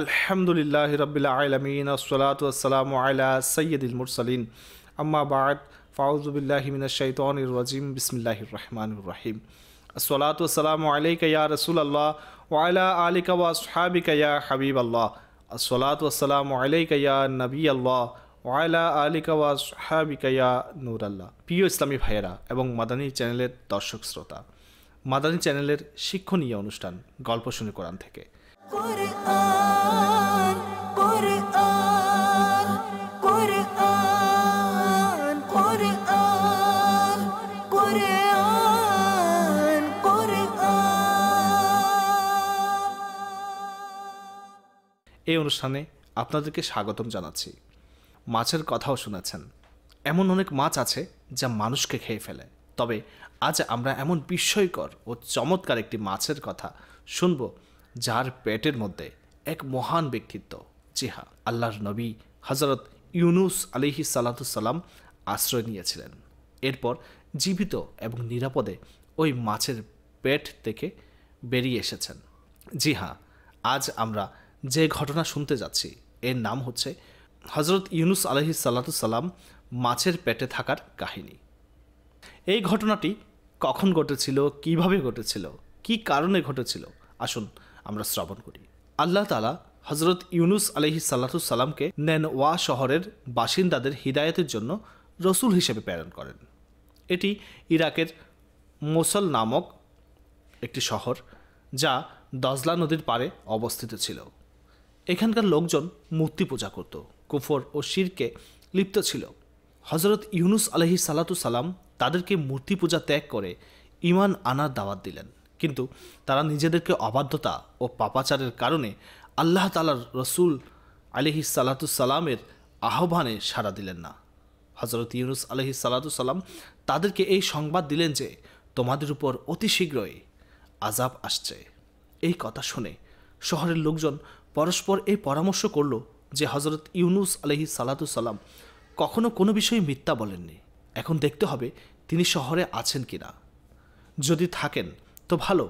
আলহামদুলিল্লাহ রবিল্লা আলমিন আসসালাতাম আলা সৈয়দুল মুরসালিন আম্মা বাদ ফাউজুবিল্লাহমিন শৈতনির বিসমিল্লাহ রহমান রাহিম আসসালাতাম আলাইকা রসুল আল্লাহ ওয়ালা আলিকা ওয়া সাহাবিকা হাবিব আল্লাহ আসসালাতাম আলাইকা নবী আল্লাহ ওয়ালা আলিকা ওয়া সাহাবিকা নূর আল্লাহ প্রিয় ইসলামী ভাইয়েরা এবং মাদানী চ্যানেলের দর্শক শ্রোতা মাদানী চ্যানেলের শিক্ষণীয় অনুষ্ঠান গল্প শুনে কোরআন থেকে Oh, এই অনুষ্ঠানে আপনাদেরকে স্বাগতম জানাচ্ছি মাছের কথাও শুনেছেন এমন অনেক মাছ আছে যা মানুষকে খেয়ে ফেলে তবে আজ আমরা এমন বিস্ময়কর ও চমৎকার একটি মাছের কথা শুনব যার পেটের মধ্যে এক মহান ব্যক্তিত্ব জি হা হ্যাঁ, আল্লাহর নবী হজরত ইউনুস আলিহি সালাতুসাল্লাম আশ্রয় নিয়েছিলেন এরপর জীবিত এবং নিরাপদে ওই মাছের পেট থেকে বেরিয়ে এসেছেন জি হ্যাঁ আজ আমরা যে ঘটনা শুনতে যাচ্ছি এর নাম হচ্ছে হজরত ইউনুস আলহি সাল্লাম মাছের পেটে থাকার কাহিনী এই ঘটনাটি কখন ঘটেছিল কিভাবে ঘটেছিল কি কারণে ঘটেছিল আসুন আমরা শ্রবণ করি আল্লাহ তালা হজরত ইউনুস আলহি সাল্লাতুসাল্লামকে নেনওয়া শহরের বাসিন্দাদের হৃদায়তের জন্য রসুল হিসেবে প্রেরণ করেন এটি ইরাকের মোসল নামক একটি শহর যা দজলা নদীর পারে অবস্থিত ছিল এখানকার লোকজন মূর্তি পূজা করত কুফর ও শিরকে লিপ্ত ছিল হজরত ইউনুস আলহি সালাতু সালাম তাদেরকে মূর্তি পূজা ত্যাগ করে ইমান আনার দাওয়াত দিলেন কিন্তু তারা নিজেদেরকে অবাধ্যতা ও পাপাচারের কারণে আল্লাহ তালার রসুল আলহি সালাতু সালামের আহ্বানে সাড়া দিলেন না হজরত ইউনুস আলহি সালাতু সালাম তাদেরকে এই সংবাদ দিলেন যে তোমাদের উপর অতি শীঘ্রই আজাব আসছে এই কথা শুনে শহরের লোকজন পরস্পর এই পরামর্শ করল যে হজরত ইউনুস আলহি সালাম কখনো কোনো বিষয়ে মিথ্যা বলেননি এখন দেখতে হবে তিনি শহরে আছেন কি না যদি থাকেন তো ভালো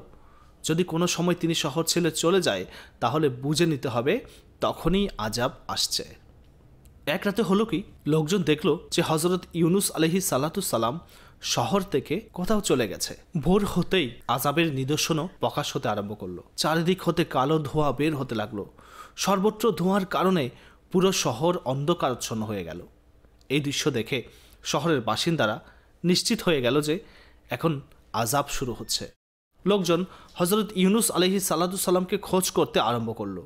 যদি কোনো সময় তিনি শহর ছেলে চলে যায় তাহলে বুঝে নিতে হবে তখনই আজাব আসছে এক রাতে হলো কি লোকজন দেখল যে হজরত ইউনুস আলহি সালাম শহর থেকে কোথাও চলে গেছে ভোর হতেই আজাবের নিদর্শনও প্রকাশ হতে আরম্ভ করলো চারিদিক হতে কালো ধোঁয়া বের হতে লাগলো সর্বত্র ধোঁয়ার কারণে পুরো শহর অন্ধকারচ্ছন্ন হয়ে গেল এই দৃশ্য দেখে শহরের বাসিন্দারা নিশ্চিত হয়ে গেল যে এখন আজাব শুরু হচ্ছে লোকজন হজরত ইউনুস আলহি সাল্লাদু সাল্লামকে খোঁজ করতে আরম্ভ করলো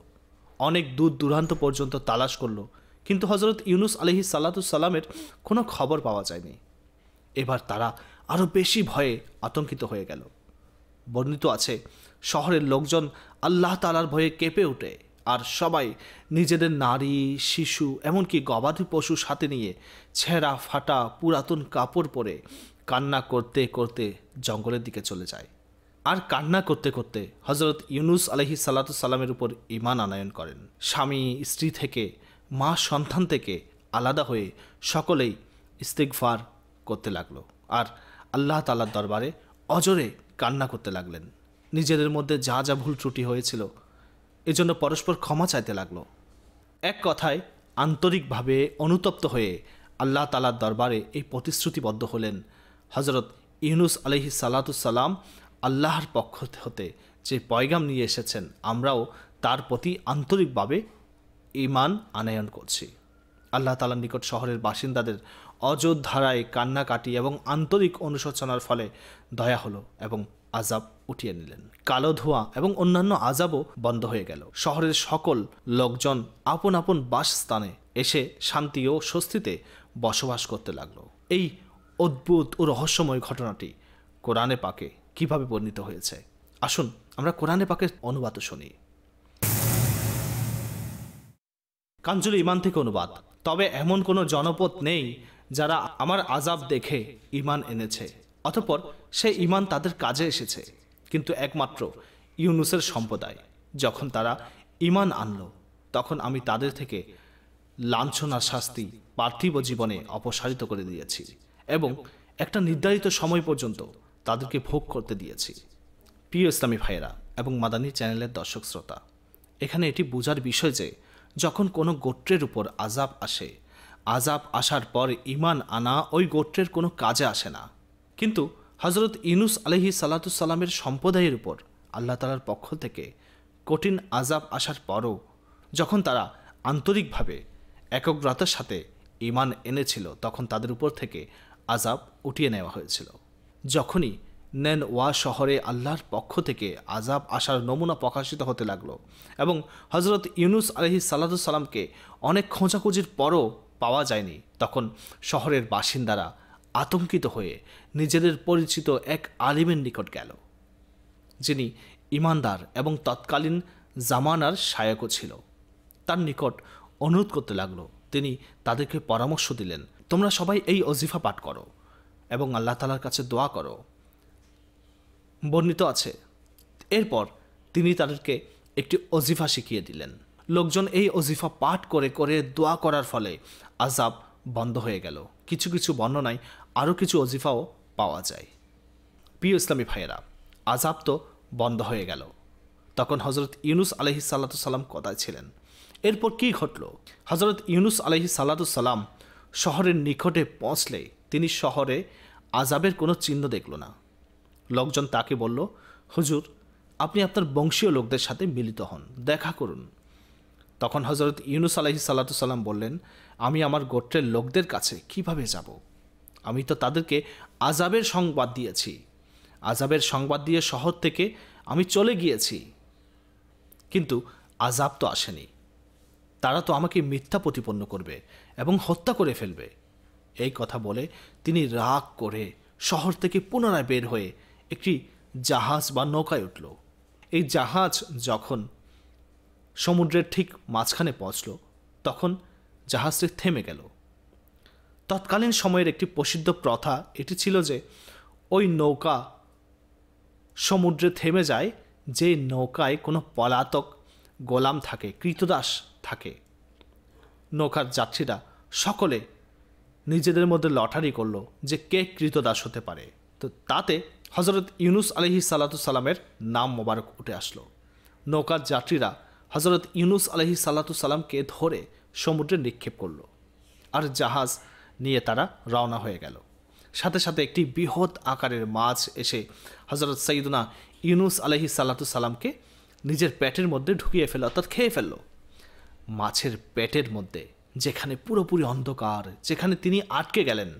অনেক দূর দূরান্ত পর্যন্ত তালাশ করলো কিন্তু হজরত ইউনুস আলহি সাল্লাদু সাল্লামের কোনো খবর পাওয়া যায়নি এবার তারা আরও বেশি ভয়ে আতঙ্কিত হয়ে গেল বর্ণিত আছে শহরের লোকজন আল্লাহ তালার ভয়ে কেঁপে ওঠে আর সবাই নিজেদের নারী শিশু এমনকি গবাদি পশু সাথে নিয়ে ছেঁড়া ফাটা পুরাতন কাপড় পরে কান্না করতে করতে জঙ্গলের দিকে চলে যায় আর কান্না করতে করতে হজরত ইউনুস আলহি সাল্লা সাল্লামের উপর ইমান আনায়ন করেন স্বামী স্ত্রী থেকে মা সন্তান থেকে আলাদা হয়ে সকলেই ইস্তেকফার করতে লাগলো আর আল্লাহ তালার দরবারে অজরে কান্না করতে লাগলেন নিজেদের মধ্যে যা যা ভুল ত্রুটি হয়েছিল এজন্য পরস্পর ক্ষমা চাইতে লাগলো এক কথায় আন্তরিকভাবে অনুতপ্ত হয়ে আল্লাহ তালার দরবারে এই প্রতিশ্রুতিবদ্ধ হলেন হজরত ইউনুস আলহি সালাতুসাল্লাম আল্লাহর পক্ষ হতে যে পয়গাম নিয়ে এসেছেন আমরাও তার প্রতি আন্তরিকভাবে ইমান আনায়ন করছি আল্লাহ তালার নিকট শহরের বাসিন্দাদের অযোধ্যারায় কান্নাকাটি এবং আন্তরিক অনুশোচনার ফলে দয়া হলো এবং আজাব উঠিয়ে নিলেন কালো ধোঁয়া এবং অন্যান্য আজাবও বন্ধ হয়ে গেল শহরের সকল লোকজন আপন আপন বাসস্থানে এসে শান্তি ও স্বস্তিতে বসবাস করতে লাগলো এই অদ্ভুত ও রহস্যময় ঘটনাটি কোরআনে পাকে কিভাবে বর্ণিত হয়েছে আসুন আমরা কোরআনে পাকে অনুবাদ শুনি কাঞ্জুলি ইমান থেকে অনুবাদ তবে এমন কোনো জনপদ নেই যারা আমার আজাব দেখে ইমান এনেছে অতপর সে ইমান তাদের কাজে এসেছে কিন্তু একমাত্র ইউনুসের সম্প্রদায় যখন তারা ইমান আনল তখন আমি তাদের থেকে লাঞ্ছনার শাস্তি পার্থিব জীবনে অপসারিত করে দিয়েছি এবং একটা নির্ধারিত সময় পর্যন্ত তাদেরকে ভোগ করতে দিয়েছি প্রিয় ইসলামী ভাইয়েরা এবং মাদানী চ্যানেলের দর্শক শ্রোতা এখানে এটি বোঝার বিষয় যে যখন কোনো গোত্রের উপর আজাব আসে আজাব আসার পর ইমান আনা ওই গোত্রের কোনো কাজে আসে না কিন্তু হজরত ইনুস আলহি সালাতুসাল্লামের সম্প্রদায়ের উপর আল্লাহ তালার পক্ষ থেকে কঠিন আজাব আসার পরও যখন তারা আন্তরিকভাবে একগ্রতার সাথে ইমান এনেছিল তখন তাদের উপর থেকে আজাব উঠিয়ে নেওয়া হয়েছিল যখনই নেন ওয়া শহরে আল্লাহর পক্ষ থেকে আজাব আসার নমুনা প্রকাশিত হতে লাগলো এবং হজরত ইউনুস আলহি সাল্লাদুসাল্লামকে অনেক খোঁজাখুঁজির পরও পাওয়া যায়নি তখন শহরের বাসিন্দারা আতঙ্কিত হয়ে নিজেদের পরিচিত এক আলিমের নিকট গেল যিনি ইমানদার এবং তৎকালীন জামানার সায়কও ছিল তার নিকট অনুরোধ করতে লাগলো তিনি তাদেরকে পরামর্শ দিলেন তোমরা সবাই এই অজিফা পাঠ করো এবং আল্লাহ তালার কাছে দোয়া করো বর্ণিত আছে এরপর তিনি তাদেরকে একটি অজিফা শিখিয়ে দিলেন লোকজন এই অজিফা পাঠ করে করে দোয়া করার ফলে আজাব বন্ধ হয়ে গেল কিছু কিছু বর্ণনায় আরও কিছু অজিফাও পাওয়া যায় প্রিয় ইসলামী ভাইয়েরা আজাব তো বন্ধ হয়ে গেল তখন হজরত ইউনুস আলহি সাল্লাম কদায় ছিলেন এরপর কি ঘটল হজরত ইউনুস আলহি সাল্লাম শহরের নিকটে পৌঁছলে তিনি শহরে আজাবের কোনো চিহ্ন দেখল না লোকজন তাকে বলল হুজুর আপনি আপনার বংশীয় লোকদের সাথে মিলিত হন দেখা করুন তখন হজরত ইউনুস আলহি সাল্লাতুসাল্লাম বললেন আমি আমার গোত্রের লোকদের কাছে কিভাবে যাব আমি তো তাদেরকে আজাবের সংবাদ দিয়েছি আজাবের সংবাদ দিয়ে শহর থেকে আমি চলে গিয়েছি কিন্তু আজাব তো আসেনি তারা তো আমাকে মিথ্যা প্রতিপন্ন করবে এবং হত্যা করে ফেলবে এই কথা বলে তিনি রাগ করে শহর থেকে পুনরায় বের হয়ে একটি জাহাজ বা নৌকায় উঠল এই জাহাজ যখন সমুদ্রের ঠিক মাঝখানে পৌঁছল তখন জাহাজটি থেমে গেল তৎকালীন সময়ের একটি প্রসিদ্ধ প্রথা এটি ছিল যে ওই নৌকা সমুদ্রে থেমে যায় যে নৌকায় কোনো পলাতক গোলাম থাকে কৃতদাস থাকে নৌকার যাত্রীরা সকলে নিজেদের মধ্যে লটারি করলো যে কে কৃতদাস হতে পারে তো তাতে হজরত ইউনুস আলহি সালাতু সালামের নাম মোবারক উঠে আসলো নৌকার যাত্রীরা হজরত ইউনুস আলহি সাল্লাতুসাল্লামকে ধরে সমুদ্রে নিক্ষেপ করল আর জাহাজ নিয়ে তারা রওনা হয়ে গেল সাথে সাথে একটি বৃহৎ আকারের মাছ এসে হজরত সঈদুনা ইউনুস আলহি সাল্লাতু সাল্লামকে নিজের পেটের মধ্যে ঢুকিয়ে ফেলল অর্থাৎ খেয়ে ফেলল মাছের পেটের মধ্যে যেখানে পুরোপুরি অন্ধকার যেখানে তিনি আটকে গেলেন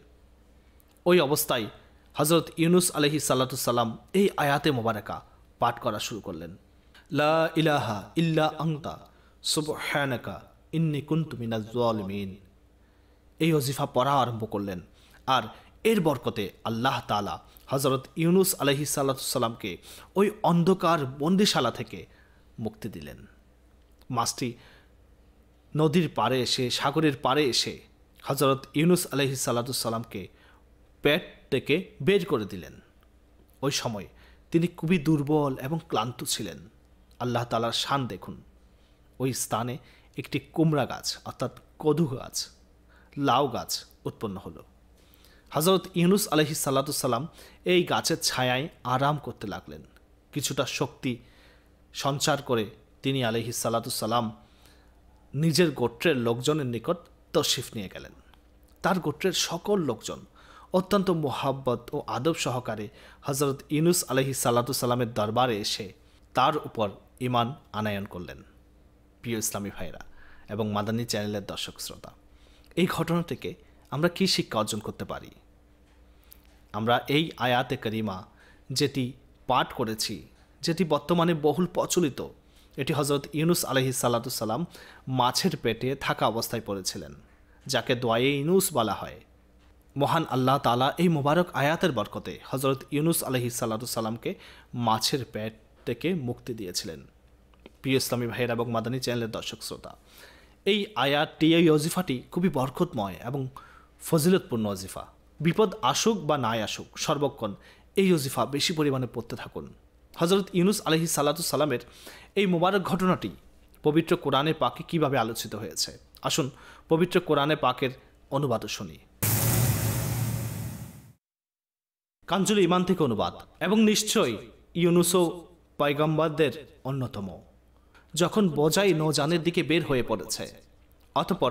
ওই অবস্থায় হজরত ইউনুস আলহি সাল্লাতু সাল্লাম এই আয়াতে মোবারকা পাঠ করা শুরু করলেন লা ইলাহা ইল্লা আংতা সুবহানাকা ইন্নি কুন্তুমিনা জলমিন এই অজিফা পড়া আরম্ভ করলেন আর এর বরকতে আল্লাহ তালা হজরত ইউনুস আলহি সাল্লাতামকে ওই অন্ধকার বন্দিশালা থেকে মুক্তি দিলেন মাছটি নদীর পাড়ে এসে সাগরের পাড়ে এসে হজরত ইউনুস আলহি সাল্লাতুসাল্লামকে পেট থেকে বের করে দিলেন ওই সময় তিনি খুবই দুর্বল এবং ক্লান্ত ছিলেন আল্লাহ তালার শান দেখুন ওই স্থানে একটি কুমড়া গাছ অর্থাৎ কদু গাছ লাউ গাছ উৎপন্ন হলো হজরত ইউনুস আলহি সাল্লাতুসাল্লাম এই গাছের ছায়ায় আরাম করতে লাগলেন কিছুটা শক্তি সঞ্চার করে তিনি আলহি সাল্লাতুসাল্লাম নিজের গোত্রের লোকজনের নিকট তশিফ নিয়ে গেলেন তার গোত্রের সকল লোকজন অত্যন্ত মোহাব্বত ও আদব সহকারে হজরত ইউনুস আলহি সাল্লাতুসাল্লামের দরবারে এসে তার উপর ইমান আনায়ন করলেন প্রিয় ইসলামী ভাইরা এবং মাদানী চ্যানেলের দর্শক শ্রোতা এই ঘটনা থেকে আমরা কি শিক্ষা অর্জন করতে পারি আমরা এই আয়াতে করিমা যেটি পাঠ করেছি যেটি বর্তমানে বহুল প্রচলিত এটি হজরত ইউনুস আলহি সাল্লাতুসাল্লাম মাছের পেটে থাকা অবস্থায় পড়েছিলেন যাকে দোয়ায়ে ইউনুস বলা হয় মহান আল্লাহ তালা এই মোবারক আয়াতের বরকতে হজরত ইউনুস আলহি সাল্লাতুসাল্লামকে মাছের পেট থেকে মুক্তি দিয়েছিলেন প্রিয় ইসলামী ভাইয়ের এবং মাদানী চ্যানেলের দর্শক শ্রোতা এই আয়াতটি এই অজিফাটি খুবই বরকতময় এবং ফজিলতপূর্ণ অজিফা বিপদ আসুক বা নাই আসুক সর্বক্ষণ এই অজিফা বেশি পরিমাণে পড়তে থাকুন হজরত ইউনুস আলহি সাল্লা সালামের এই মোবারক ঘটনাটি পবিত্র কোরআনে পাকে কিভাবে আলোচিত হয়েছে আসুন পবিত্র কোরআনে পাকের অনুবাদ শুনি কাঞ্জুলি ইমান থেকে অনুবাদ এবং নিশ্চয়ই ইউনুসও পয়গম্বরদের অন্যতম যখন বোঝাই নৌজানের দিকে বের হয়ে পড়েছে অতপর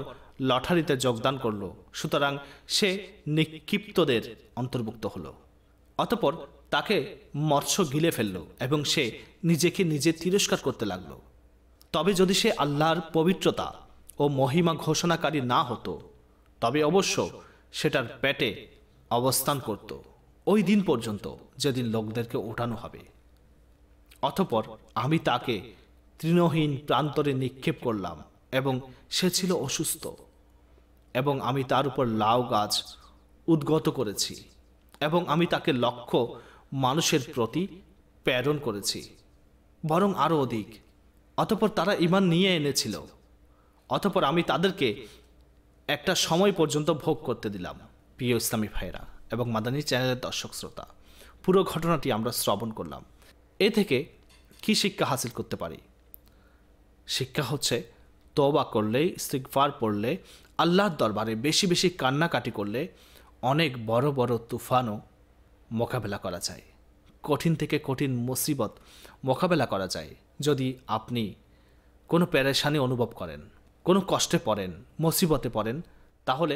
লটারিতে যোগদান করল সুতরাং সে নিক্ষিপ্তদের অন্তর্ভুক্ত হল অতপর তাকে মৎস্য গিলে ফেলল এবং সে নিজেকে নিজে তিরস্কার করতে লাগল তবে যদি সে আল্লাহর পবিত্রতা ও মহিমা ঘোষণাকারী না হতো তবে অবশ্য সেটার পেটে অবস্থান করত ওই দিন পর্যন্ত যেদিন লোকদেরকে ওঠানো হবে অতপর আমি তাকে তৃণহীন প্রান্তরে নিক্ষেপ করলাম এবং সে ছিল অসুস্থ এবং আমি তার উপর লাউ গাছ উদ্গত করেছি এবং আমি তাকে লক্ষ্য মানুষের প্রতি প্রেরণ করেছি বরং আরও অধিক অতপর তারা ইমান নিয়ে এনেছিল অতপর আমি তাদেরকে একটা সময় পর্যন্ত ভোগ করতে দিলাম প্রিয় ইসলামী ভাইরা এবং মাদানী চ্যানেলের দর্শক শ্রোতা পুরো ঘটনাটি আমরা শ্রবণ করলাম এ থেকে কি শিক্ষা হাসিল করতে পারি শিক্ষা হচ্ছে তবা করলে ইস্তিকফার পড়লে আল্লাহর দরবারে বেশি বেশি কান্নাকাটি করলে অনেক বড় বড় তুফানও মোকাবেলা করা যায় কঠিন থেকে কঠিন মুসিবত মোকাবেলা করা যায় যদি আপনি কোনো প্যারেশানি অনুভব করেন কোনো কষ্টে পড়েন মুসিবতে পড়েন তাহলে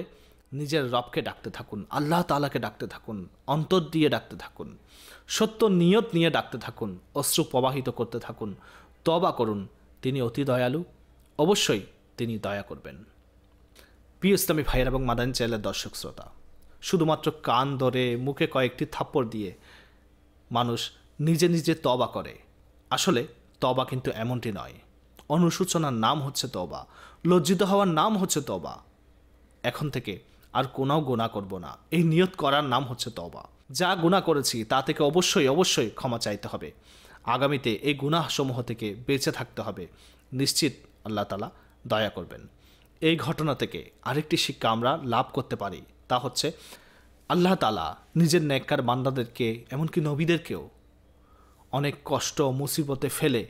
নিজের রবকে ডাকতে থাকুন আল্লাহ তালাকে ডাকতে থাকুন অন্তর দিয়ে ডাকতে থাকুন সত্য নিয়ত নিয়ে ডাকতে থাকুন অশ্রু প্রবাহিত করতে থাকুন তবা করুন তিনি অতি দয়ালু অবশ্যই তিনি দয়া করবেন প্রিয় ইসলামী ভাইয়ের এবং মাদানী চ্যানেলের দর্শক শ্রোতা শুধুমাত্র কান ধরে মুখে কয়েকটি থাপ্পড় দিয়ে মানুষ নিজে নিজে তবা করে আসলে তবা কিন্তু এমনটি নয় অনুসূচনার নাম হচ্ছে তবা লজ্জিত হওয়ার নাম হচ্ছে তবা এখন থেকে আর কোনাও গোনা করব না এই নিয়ত করার নাম হচ্ছে তবা যা গুণা করেছি তা থেকে অবশ্যই অবশ্যই ক্ষমা চাইতে হবে আগামীতে এই গুণাসমূহ থেকে বেঁচে থাকতে হবে নিশ্চিত আল্লাহ তালা দয়া করবেন এই ঘটনা থেকে আরেকটি শিক্ষা আমরা লাভ করতে পারি তা হচ্ছে আল্লাহ তালা নিজের ন্যাক্কার বান্দাদেরকে এমনকি নবীদেরকেও অনেক কষ্ট মুসিবতে ফেলে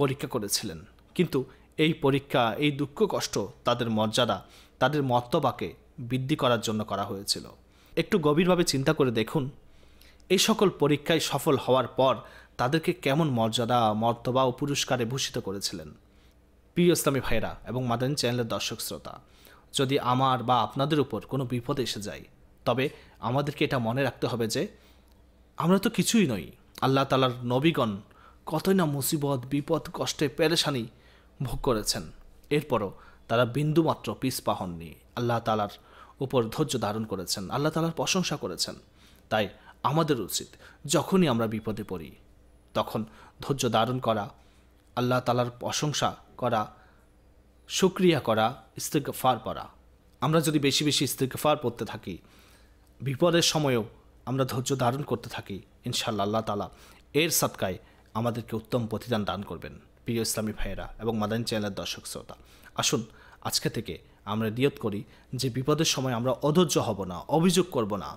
পরীক্ষা করেছিলেন কিন্তু এই পরীক্ষা এই দুঃখ কষ্ট তাদের মর্যাদা তাদের মর্তবাকে বৃদ্ধি করার জন্য করা হয়েছিল একটু গভীরভাবে চিন্তা করে দেখুন এই সকল পরীক্ষায় সফল হওয়ার পর তাদেরকে কেমন মর্যাদা মর্তবা ও পুরস্কারে ভূষিত করেছিলেন প্রিয় ইসলামী ভাইরা এবং মাদানী চ্যানেলের দর্শক শ্রোতা যদি আমার বা আপনাদের উপর কোনো বিপদ এসে যায় তবে আমাদেরকে এটা মনে রাখতে হবে যে আমরা তো কিছুই নই আল্লাহ তালার নবীগণ কতই না মুসিবত বিপদ কষ্টে পেরেশানি ভোগ করেছেন এরপরও তারা বিন্দুমাত্র পিসপা হননি আল্লাহ তালার উপর ধৈর্য ধারণ করেছেন আল্লাহ তালার প্রশংসা করেছেন তাই আমাদের উচিত যখনই আমরা বিপদে পড়ি তখন ধৈর্য ধারণ করা আল্লাহ তালার প্রশংসা করা সুক্রিয়া করা ইস্তেকফার করা আমরা যদি বেশি বেশি ইস্তেকফার পড়তে থাকি বিপদের সময়েও আমরা ধৈর্য ধারণ করতে থাকি ইনশাল্লাহ আল্লাহ তালা এর সাতকায় আমাদেরকে উত্তম প্রতিদান দান করবেন প্রিয় ইসলামী ভাইয়েরা এবং মাদানী চ্যানেলের দর্শক শ্রোতা আসুন আজকে থেকে আমরা নিয়ত করি যে বিপদের সময় আমরা অধৈর্য হব না অভিযোগ করব না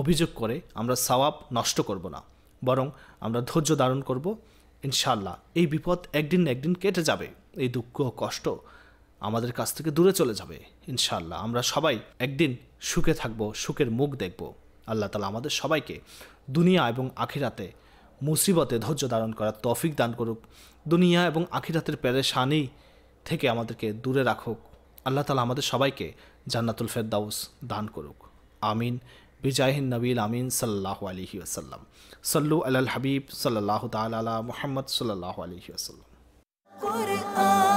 অভিযোগ করে আমরা সওয়াব নষ্ট করব না বরং আমরা ধৈর্য ধারণ করব ইনশাল্লাহ এই বিপদ একদিন একদিন কেটে যাবে এই দুঃখ কষ্ট আমাদের কাছ থেকে দূরে চলে যাবে ইনশাল্লাহ আমরা সবাই একদিন সুখে থাকব সুখের মুখ দেখব আল্লাহ তালা আমাদের সবাইকে দুনিয়া এবং আখিরাতে মুসিবতে ধৈর্য ধারণ করার তফিক দান করুক দুনিয়া এবং আখিরাতের প্যারেশানি থেকে আমাদেরকে দূরে রাখুক আল্লাহ তালা আমাদের সবাইকে জান্নাতুল ফেরদাউস দান করুক আমিন বিজাহিন নবীল আমিন সাল্লাহ আলহি আসাল্লাম সল্লু আল হাবিব সাল্লাহ তাল আলা মোহাম্মদ সাল্লাহ আলহি আসাল্লাম